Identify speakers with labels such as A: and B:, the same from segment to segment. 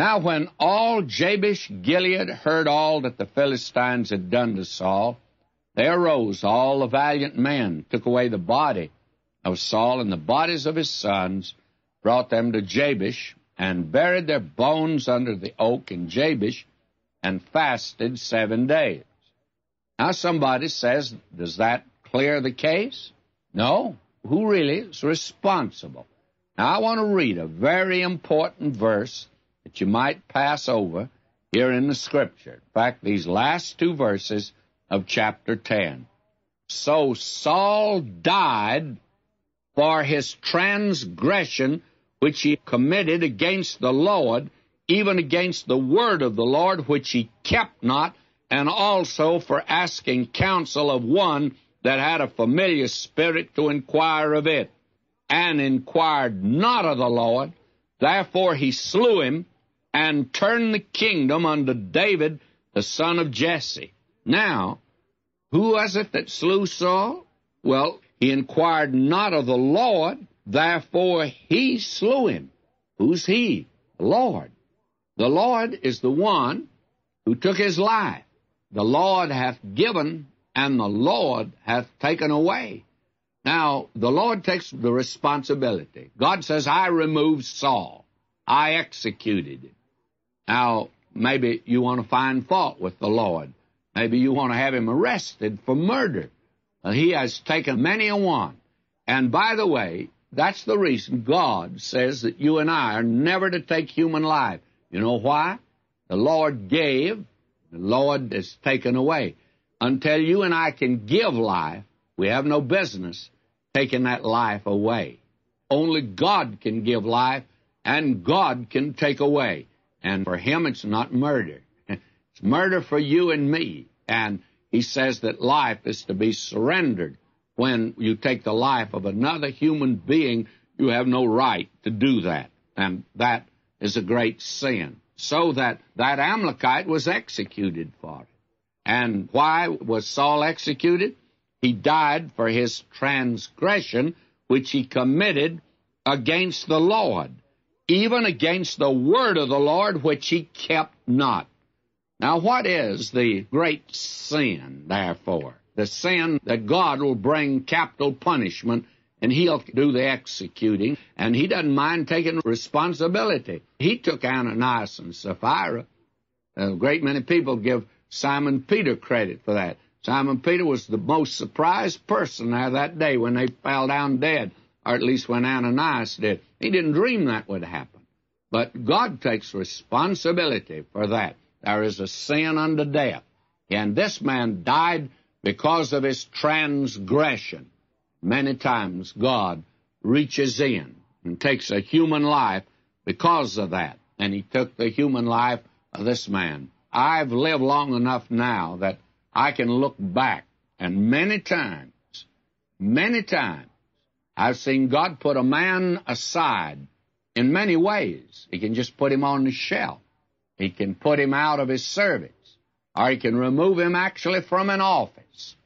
A: Now when all Jabesh Gilead heard all that the Philistines had done to Saul, they arose, all the valiant men, took away the body of Saul and the bodies of his sons, brought them to Jabesh, and buried their bones under the oak in Jabesh, and fasted seven days. Now somebody says, does that clear the case? No. Who really is responsible? Now I want to read a very important verse that you might pass over here in the scripture. In fact, these last two verses of chapter 10. So Saul died for his transgression which he committed against the Lord, even against the word of the Lord, which he kept not, and also for asking counsel of one that had a familiar spirit to inquire of it, and inquired not of the Lord. Therefore he slew him and turn the kingdom unto David, the son of Jesse. Now, who was it that slew Saul? Well, he inquired not of the Lord, therefore he slew him. Who's he? The Lord. The Lord is the one who took his life. The Lord hath given, and the Lord hath taken away. Now, the Lord takes the responsibility. God says, I removed Saul. I executed him. Now, maybe you want to find fault with the Lord. Maybe you want to have him arrested for murder. Well, he has taken many a one. And by the way, that's the reason God says that you and I are never to take human life. You know why? The Lord gave, the Lord has taken away. Until you and I can give life, we have no business taking that life away. Only God can give life, and God can take away. And for him, it's not murder. It's murder for you and me. And he says that life is to be surrendered. When you take the life of another human being, you have no right to do that. And that is a great sin. So that that Amalekite was executed for it. And why was Saul executed? He died for his transgression, which he committed against the Lord even against the word of the Lord which he kept not. Now, what is the great sin, therefore? The sin that God will bring capital punishment and he'll do the executing, and he doesn't mind taking responsibility. He took Ananias and Sapphira. A great many people give Simon Peter credit for that. Simon Peter was the most surprised person there that day when they fell down dead or at least when Ananias did. He didn't dream that would happen. But God takes responsibility for that. There is a sin unto death. And this man died because of his transgression. Many times God reaches in and takes a human life because of that. And he took the human life of this man. I've lived long enough now that I can look back and many times, many times, I've seen God put a man aside in many ways. He can just put him on the shelf. He can put him out of his service. Or he can remove him actually from an office.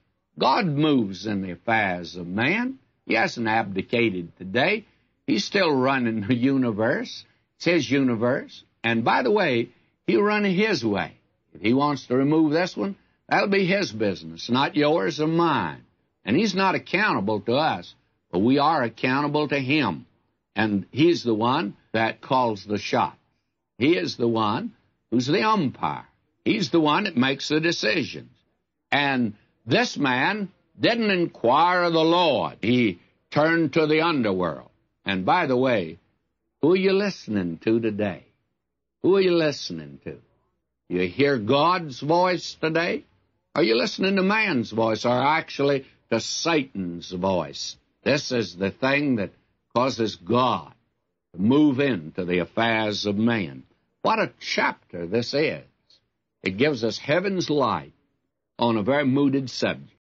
A: God moves in the affairs of man. He hasn't abdicated today. He's still running the universe. It's his universe. And by the way, he'll run his way. If he wants to remove this one, that'll be his business, not yours or mine. And he's not accountable to us we are accountable to Him. And He's the one that calls the shot. He is the one who's the umpire. He's the one that makes the decisions. And this man didn't inquire of the Lord. He turned to the underworld. And by the way, who are you listening to today? Who are you listening to? You hear God's voice today? Are you listening to man's voice or actually to Satan's voice? This is the thing that causes God to move into the affairs of man. What a chapter this is! It gives us heaven's light on a very mooted subject.